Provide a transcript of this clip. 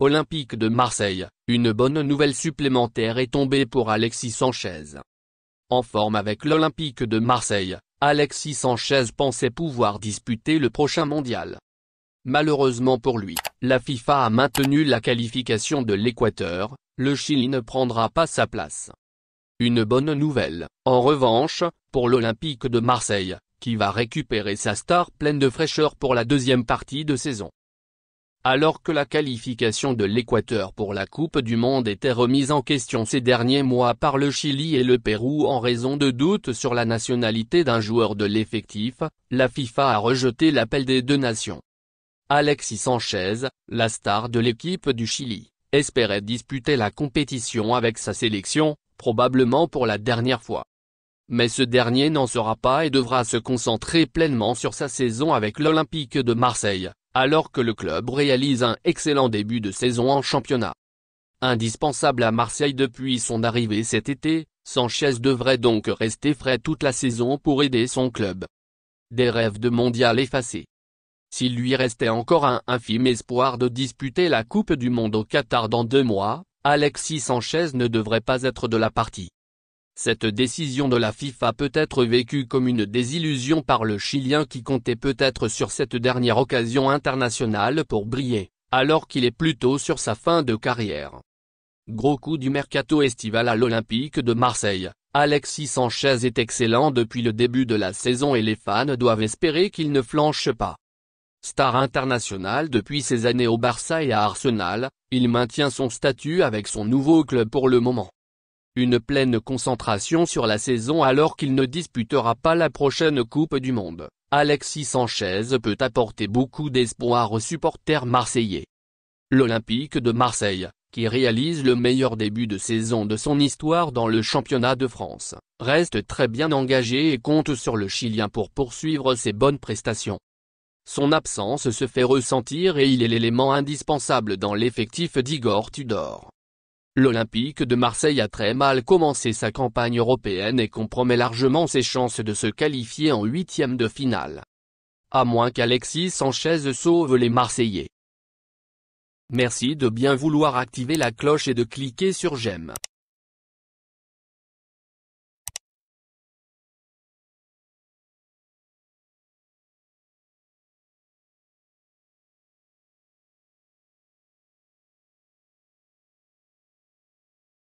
Olympique de Marseille, une bonne nouvelle supplémentaire est tombée pour Alexis Sanchez. En forme avec l'Olympique de Marseille, Alexis Sanchez pensait pouvoir disputer le prochain mondial. Malheureusement pour lui, la FIFA a maintenu la qualification de l'Équateur, le Chili ne prendra pas sa place. Une bonne nouvelle, en revanche, pour l'Olympique de Marseille, qui va récupérer sa star pleine de fraîcheur pour la deuxième partie de saison alors que la qualification de l'Équateur pour la Coupe du Monde était remise en question ces derniers mois par le Chili et le Pérou en raison de doutes sur la nationalité d'un joueur de l'effectif, la FIFA a rejeté l'appel des deux nations. Alexis Sanchez, la star de l'équipe du Chili, espérait disputer la compétition avec sa sélection, probablement pour la dernière fois. Mais ce dernier n'en sera pas et devra se concentrer pleinement sur sa saison avec l'Olympique de Marseille alors que le club réalise un excellent début de saison en championnat. Indispensable à Marseille depuis son arrivée cet été, Sanchez devrait donc rester frais toute la saison pour aider son club. Des rêves de mondial effacés. S'il lui restait encore un infime espoir de disputer la Coupe du Monde au Qatar dans deux mois, Alexis Sanchez ne devrait pas être de la partie. Cette décision de la FIFA peut être vécue comme une désillusion par le Chilien qui comptait peut-être sur cette dernière occasion internationale pour briller, alors qu'il est plutôt sur sa fin de carrière. Gros coup du mercato estival à l'Olympique de Marseille, Alexis Sanchez est excellent depuis le début de la saison et les fans doivent espérer qu'il ne flanche pas. Star international depuis ses années au Barça et à Arsenal, il maintient son statut avec son nouveau club pour le moment une pleine concentration sur la saison alors qu'il ne disputera pas la prochaine Coupe du Monde, Alexis Sanchez peut apporter beaucoup d'espoir aux supporters marseillais. L'Olympique de Marseille, qui réalise le meilleur début de saison de son histoire dans le championnat de France, reste très bien engagé et compte sur le Chilien pour poursuivre ses bonnes prestations. Son absence se fait ressentir et il est l'élément indispensable dans l'effectif d'Igor Tudor. L'Olympique de Marseille a très mal commencé sa campagne européenne et compromet largement ses chances de se qualifier en huitième de finale. À moins qu'Alexis Sanchez sauve les Marseillais. Merci de bien vouloir activer la cloche et de cliquer sur j'aime.